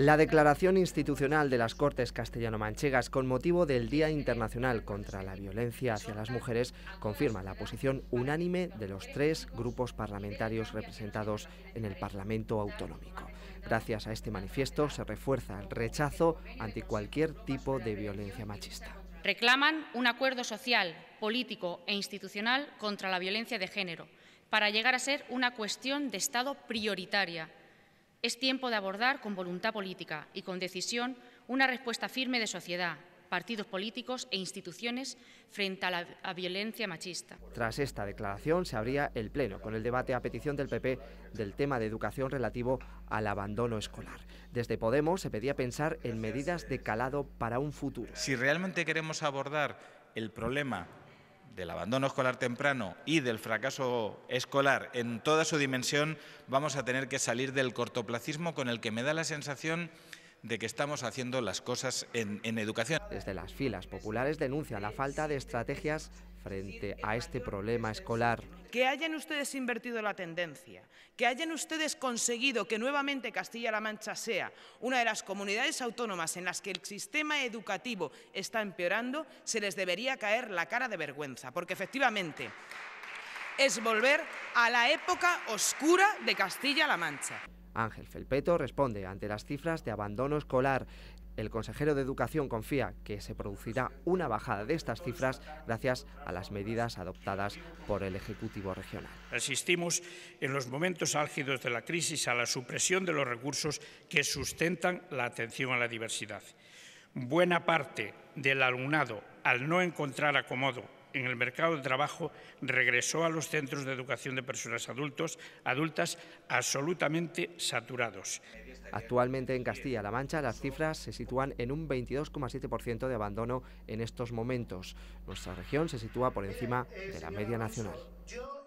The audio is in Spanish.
La declaración institucional de las Cortes castellano-manchegas con motivo del Día Internacional contra la Violencia hacia las Mujeres confirma la posición unánime de los tres grupos parlamentarios representados en el Parlamento Autonómico. Gracias a este manifiesto se refuerza el rechazo ante cualquier tipo de violencia machista. Reclaman un acuerdo social, político e institucional contra la violencia de género para llegar a ser una cuestión de Estado prioritaria es tiempo de abordar con voluntad política y con decisión una respuesta firme de sociedad, partidos políticos e instituciones frente a la violencia machista. Tras esta declaración se abría el Pleno con el debate a petición del PP del tema de educación relativo al abandono escolar. Desde Podemos se pedía pensar en medidas de calado para un futuro. Si realmente queremos abordar el problema del abandono escolar temprano y del fracaso escolar en toda su dimensión, vamos a tener que salir del cortoplacismo con el que me da la sensación de que estamos haciendo las cosas en, educación. Desde las filas populares denuncia la falta de estrategias frente a este problema escolar. Que hayan ustedes invertido la tendencia, que hayan ustedes conseguido que nuevamente Castilla-La Mancha sea una de las comunidades autónomas en las que el sistema educativo está empeorando, se les debería caer la cara de vergüenza, porque efectivamente es volver a la época oscura de Castilla-La Mancha. Ángel Felpeto responde ante las cifras de abandono escolar. El consejero de Educación confía que se producirá una bajada de estas cifras gracias a las medidas adoptadas por el Ejecutivo Regional. Asistimos en los momentos álgidos de la crisis a la supresión de los recursos que sustentan la atención a la diversidad. Buena parte del alumnado, al no encontrar acomodo en el mercado de trabajo regresó a los centros de educación de personas adultos, adultas absolutamente saturados. Actualmente en Castilla-La Mancha las cifras se sitúan en un 22,7% de abandono en estos momentos. Nuestra región se sitúa por encima de la media nacional.